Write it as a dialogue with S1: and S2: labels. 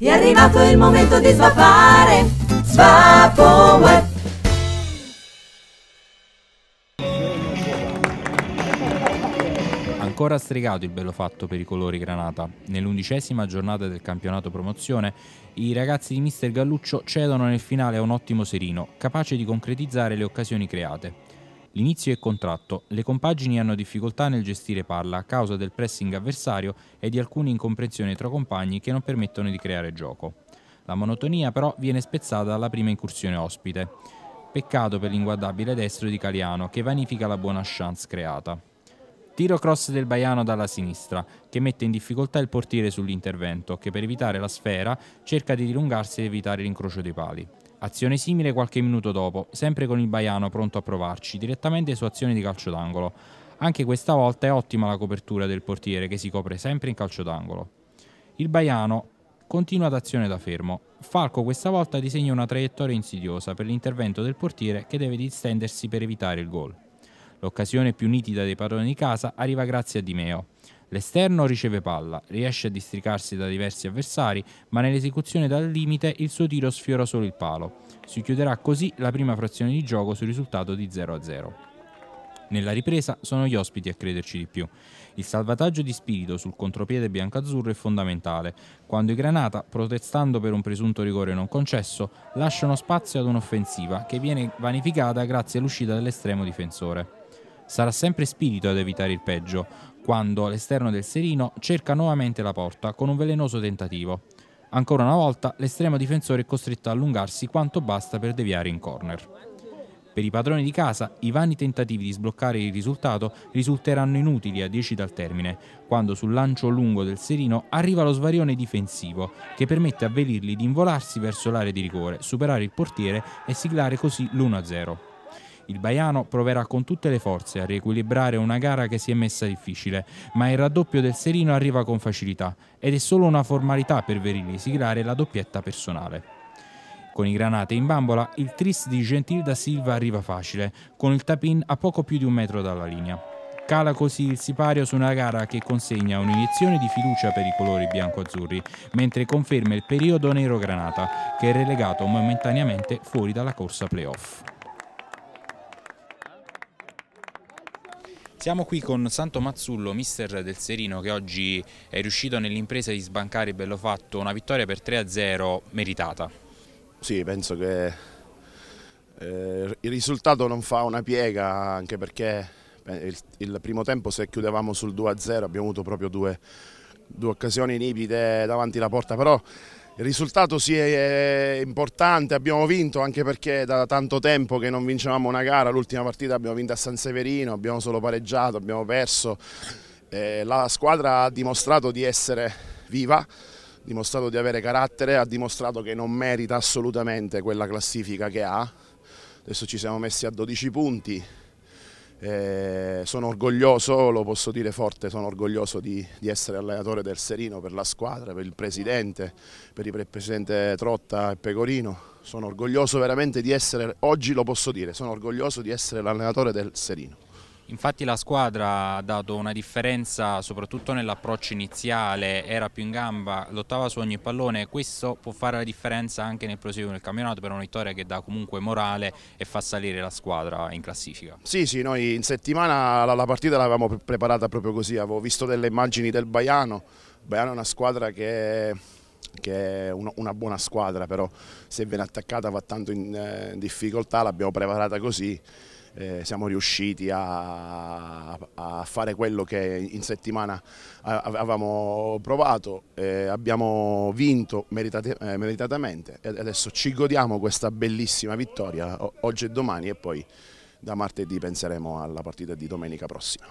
S1: È arrivato il momento di svapare, svapome. Ancora stregato il bello fatto per i colori granata. Nell'undicesima giornata del campionato promozione, i ragazzi di Mister Galluccio cedono nel finale a un ottimo Serino, capace di concretizzare le occasioni create. L'inizio è contratto, le compagini hanno difficoltà nel gestire palla a causa del pressing avversario e di alcune incomprensioni tra compagni che non permettono di creare gioco. La monotonia però viene spezzata dalla prima incursione ospite. Peccato per l'inguardabile destro di Caliano che vanifica la buona chance creata. Tiro cross del Baiano dalla sinistra, che mette in difficoltà il portiere sull'intervento, che per evitare la sfera cerca di dilungarsi e evitare l'incrocio dei pali. Azione simile qualche minuto dopo, sempre con il Baiano pronto a provarci, direttamente su azione di calcio d'angolo. Anche questa volta è ottima la copertura del portiere che si copre sempre in calcio d'angolo. Il Baiano continua ad azione da fermo. Falco questa volta disegna una traiettoria insidiosa per l'intervento del portiere che deve distendersi per evitare il gol. L'occasione più nitida dei padroni di casa arriva grazie a Di Meo. L'esterno riceve palla, riesce a districarsi da diversi avversari, ma nell'esecuzione dal limite il suo tiro sfiora solo il palo. Si chiuderà così la prima frazione di gioco sul risultato di 0-0. Nella ripresa sono gli ospiti a crederci di più. Il salvataggio di spirito sul contropiede biancazzurro è fondamentale, quando i Granata, protestando per un presunto rigore non concesso, lasciano spazio ad un'offensiva che viene vanificata grazie all'uscita dell'estremo difensore sarà sempre spirito ad evitare il peggio, quando all'esterno del serino cerca nuovamente la porta con un velenoso tentativo. Ancora una volta l'estremo difensore è costretto a allungarsi quanto basta per deviare in corner. Per i padroni di casa i vani tentativi di sbloccare il risultato risulteranno inutili a 10 dal termine, quando sul lancio lungo del serino arriva lo svarione difensivo che permette a Velirli di involarsi verso l'area di rigore, superare il portiere e siglare così l'1-0. Il Baiano proverà con tutte le forze a riequilibrare una gara che si è messa difficile, ma il raddoppio del Serino arriva con facilità ed è solo una formalità per Verini siglare la doppietta personale. Con i granate in bambola, il tris di Gentil da Silva arriva facile, con il tapin a poco più di un metro dalla linea. Cala così il sipario su una gara che consegna un'iniezione di fiducia per i colori bianco-azzurri, mentre conferma il periodo nero-granata, che è relegato momentaneamente fuori dalla corsa playoff. Siamo qui con Santo Mazzullo, mister del Serino, che oggi è riuscito nell'impresa di sbancare bello fatto una vittoria per 3-0 meritata.
S2: Sì, penso che eh, il risultato non fa una piega, anche perché il, il primo tempo se chiudevamo sul 2-0 abbiamo avuto proprio due, due occasioni nipide davanti alla porta, però il risultato sì è importante, abbiamo vinto anche perché da tanto tempo che non vincevamo una gara, l'ultima partita abbiamo vinto a San Severino, abbiamo solo pareggiato, abbiamo perso. Eh, la squadra ha dimostrato di essere viva, ha dimostrato di avere carattere, ha dimostrato che non merita assolutamente quella classifica che ha. Adesso ci siamo messi a 12 punti, eh, sono orgoglioso, lo posso dire forte, sono orgoglioso di, di, essere allenatore del Serino per la squadra, per il presidente, per il presidente Trotta e Pecorino. Sono orgoglioso veramente di essere, oggi lo posso dire, sono orgoglioso di essere l'allenatore del Serino.
S1: Infatti la squadra ha dato una differenza soprattutto nell'approccio iniziale, era più in gamba, lottava su ogni pallone, questo può fare la differenza anche nel proseguo del campionato per una vittoria che dà comunque morale e fa salire la squadra in classifica.
S2: Sì, sì, noi in settimana la, la partita l'avevamo preparata proprio così, avevo visto delle immagini del Baiano, Baiano è una squadra che che è una buona squadra, però se viene attaccata va tanto in eh, difficoltà, l'abbiamo preparata così eh, siamo riusciti a, a, fare quello che in settimana avevamo provato, eh, abbiamo vinto meritate, eh, meritatamente e adesso ci godiamo questa bellissima vittoria oggi e domani e poi da martedì penseremo alla partita di domenica prossima.